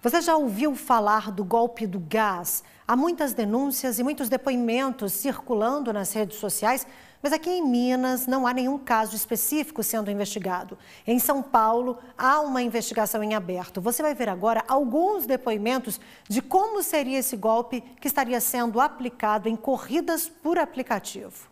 Você já ouviu falar do golpe do gás? Há muitas denúncias e muitos depoimentos circulando nas redes sociais, mas aqui em Minas não há nenhum caso específico sendo investigado. Em São Paulo, há uma investigação em aberto. Você vai ver agora alguns depoimentos de como seria esse golpe que estaria sendo aplicado em corridas por aplicativo.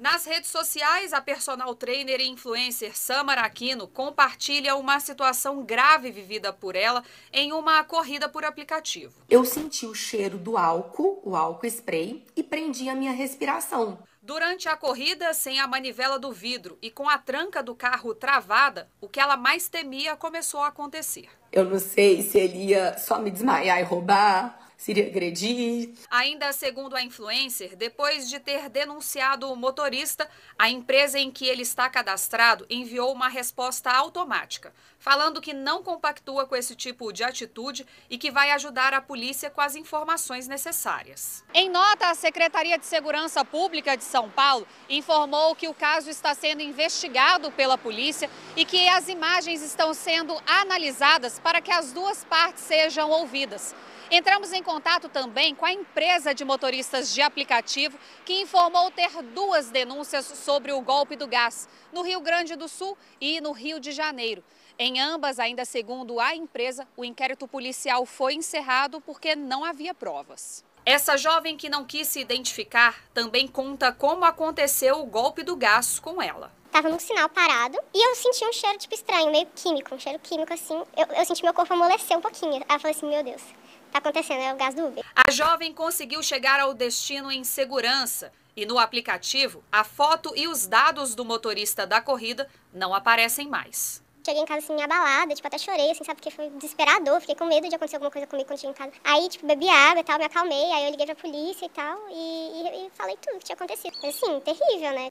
Nas redes sociais, a personal trainer e influencer Samara Aquino compartilha uma situação grave vivida por ela em uma corrida por aplicativo. Eu senti o cheiro do álcool, o álcool spray, e prendi a minha respiração. Durante a corrida, sem a manivela do vidro e com a tranca do carro travada, o que ela mais temia começou a acontecer. Eu não sei se ele ia só me desmaiar e roubar, seria agredir. Ainda segundo a influencer, depois de ter denunciado o motorista, a empresa em que ele está cadastrado enviou uma resposta automática, falando que não compactua com esse tipo de atitude e que vai ajudar a polícia com as informações necessárias. Em nota, a Secretaria de Segurança Pública de São Paulo informou que o caso está sendo investigado pela polícia e que as imagens estão sendo analisadas para que as duas partes sejam ouvidas. Entramos em contato também com a empresa de motoristas de aplicativo, que informou ter duas denúncias sobre o golpe do gás, no Rio Grande do Sul e no Rio de Janeiro. Em ambas, ainda segundo a empresa, o inquérito policial foi encerrado porque não havia provas. Essa jovem que não quis se identificar também conta como aconteceu o golpe do gás com ela. Tava num sinal parado e eu senti um cheiro tipo estranho, meio químico, um cheiro químico assim. Eu, eu senti meu corpo amolecer um pouquinho. Aí eu falei assim, meu Deus, tá acontecendo, é o gás do Uber. A jovem conseguiu chegar ao destino em segurança. E no aplicativo, a foto e os dados do motorista da corrida não aparecem mais. Cheguei em casa assim, abalada, tipo, até chorei, assim, sabe? Porque foi desesperador, fiquei com medo de acontecer alguma coisa comigo quando cheguei em casa. Aí, tipo, bebi água e tal, me acalmei, aí eu liguei pra polícia e tal, e, e, e falei tudo o que tinha acontecido. assim, terrível, né?